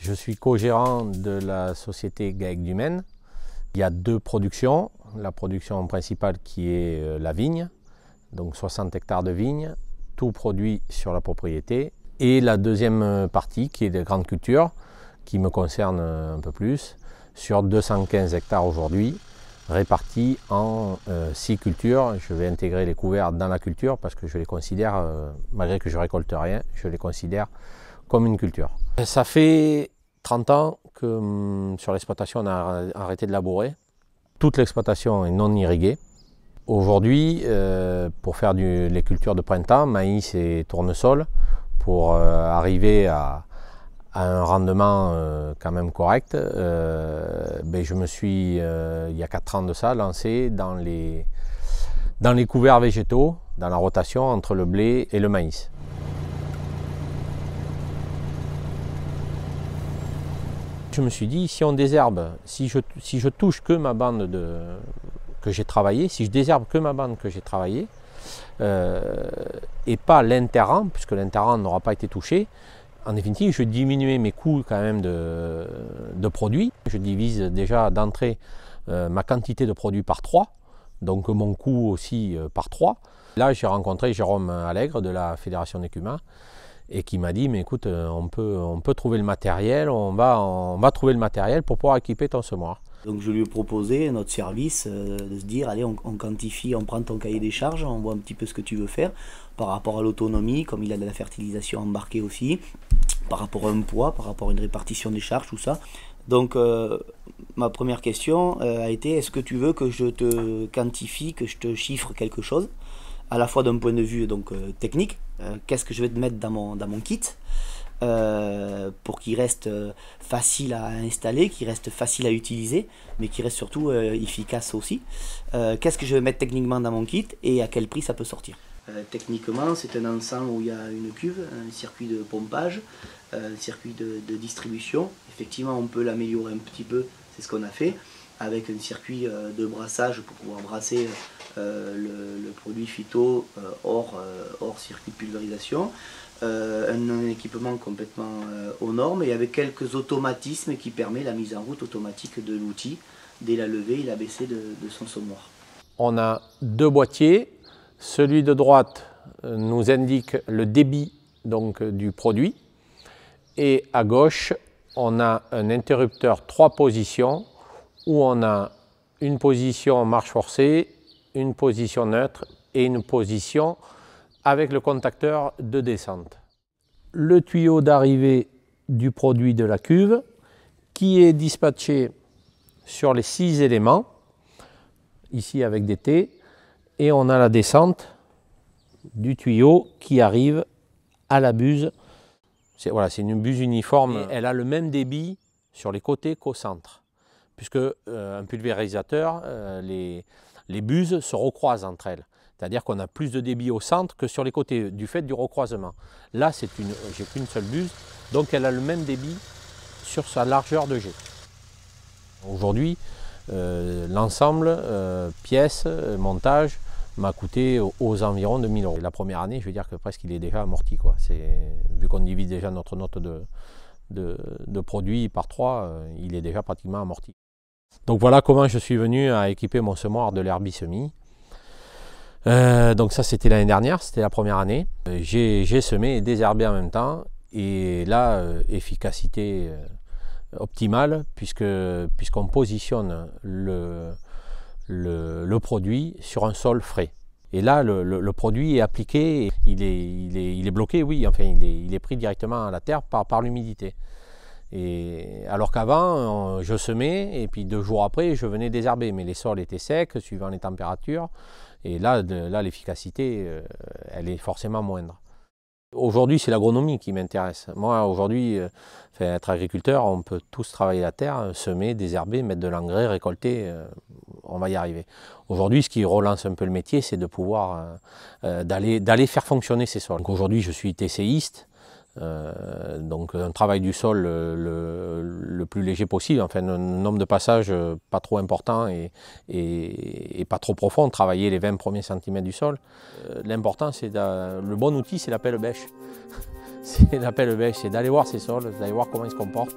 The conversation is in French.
Je suis co-gérant de la société Gaec du Maine. Il y a deux productions. La production principale qui est euh, la vigne, donc 60 hectares de vigne, tout produit sur la propriété. Et la deuxième euh, partie qui est de grandes cultures, qui me concerne euh, un peu plus, sur 215 hectares aujourd'hui, répartis en six cultures. Je vais intégrer les couverts dans la culture parce que je les considère, malgré que je récolte rien, je les considère comme une culture. Ça fait 30 ans que hum, sur l'exploitation, on a arrêté de labourer. Toute l'exploitation est non irriguée. Aujourd'hui, euh, pour faire les cultures de printemps, maïs et tournesol, pour euh, arriver à, un rendement euh, quand même correct, ben, je me suis, il y a 4 ans de ça, lancé dans les couverts végétaux, dans la rotation entre le blé et le maïs. Je me suis dit, si on désherbe, si je, touche que ma bande que j'ai travaillée, si je désherbe que ma bande que j'ai travaillée, euh, et pas l'interrand, puisque l'interrand n'aura pas été touché, en définitive, je diminuais mes coûts quand même de, produits. Je divise déjà d'entrée euh, ma quantité de produits par 3, donc mon coût aussi euh, par 3. Là, j'ai rencontré Jérôme Allègre de la Fédération des et qui m'a dit mais écoute euh, on peut on peut trouver le matériel on va on va trouver le matériel pour pouvoir équiper ton semoir donc je lui ai proposé notre service euh, de se dire allez on, quantifie on prend ton cahier des charges on voit un petit peu ce que tu veux faire par rapport à l'autonomie comme il a de la fertilisation embarquée aussi par rapport à un poids par rapport à une répartition des charges tout ça donc euh, ma première question a été est-ce que tu veux que je te quantifie que je te chiffre quelque chose à la fois d'un point de vue donc, euh, technique, euh, qu'est-ce que je vais te mettre dans mon, kit euh, pour qu'il reste facile à installer, qu'il reste facile à utiliser, mais qu'il reste surtout efficace aussi. qu'est-ce que je vais mettre techniquement dans mon kit et à quel prix ça peut sortir Techniquement, c'est un ensemble où il y a une cuve, un circuit de pompage, un circuit de distribution. Effectivement, on peut l'améliorer un petit peu, c'est ce qu'on a fait avec un circuit euh, de brassage pour pouvoir brasser euh, le, produit phyto euh, hors, circuit de pulvérisation, un, équipement complètement aux normes et avec quelques automatismes qui permet la mise en route automatique de l'outil dès la levée et la baissée de, son sommoir. On a deux boîtiers. Celui de droite nous indique le débit donc, du produit et à gauche on a un interrupteur trois positions où on a une position marche forcée, une position neutre et une position avec le contacteur de descente. Le tuyau d'arrivée du produit de la cuve qui est dispatché sur les six éléments, ici avec des T, et on a la descente du tuyau qui arrive à la buse. C'est voilà, une buse uniforme, elle a le même débit sur les côtés qu'au centre puisque euh, un pulvérisateur, euh, les, buses se recroisent entre elles. C'est-à-dire qu'on a plus de débit au centre que sur les côtés, du fait du recroisement. Là, c'est une, j'ai qu'une seule buse, donc elle a le même débit sur sa largeur de jet. Aujourd'hui, euh, l'ensemble, pièce montage, m'a coûté aux environs de 1000 euros. la première année, je veux dire que presque il est déjà amorti. vu qu'on divise déjà notre note de, de, par trois, il est déjà pratiquement amorti. Donc voilà comment je suis venu à équiper mon semoir de l'herbis Euh, donc ça c'était l'année dernière, c'était la première année. Euh, j'ai semé et désherbé en même temps. Et là, euh, efficacité euh, optimale, puisqu'on positionne le, produit sur un sol frais. Et là, le, produit est appliqué, il est, bloqué, oui, enfin il est, il est pris directement à la terre par, par l'humidité. Et alors qu'avant, euh, je semais et puis deux jours après, je venais désherber. Mais les sols étaient secs suivant les températures. Et là, de, là l'efficacité, euh, elle est forcément moindre. Aujourd'hui, c'est l'agronomie qui m'intéresse. Moi, aujourd'hui, euh, être agriculteur, on peut tous travailler la terre, semer, désherber, mettre de l'engrais, récolter. on va y arriver. Aujourd'hui, ce qui relance un peu le métier, c'est de pouvoir d'aller faire fonctionner ces sols. Aujourd'hui, je suis TCiste euh, donc un travail du sol euh, le, plus léger possible, enfin un nombre de passages euh, pas trop important et, pas trop profond, travailler les 20 premiers centimètres du sol. L'important, c'est le bon outil, c'est la pelle bêche. c'est la pelle bêche, c'est d'aller voir ces sols, d'aller voir comment ils se comportent.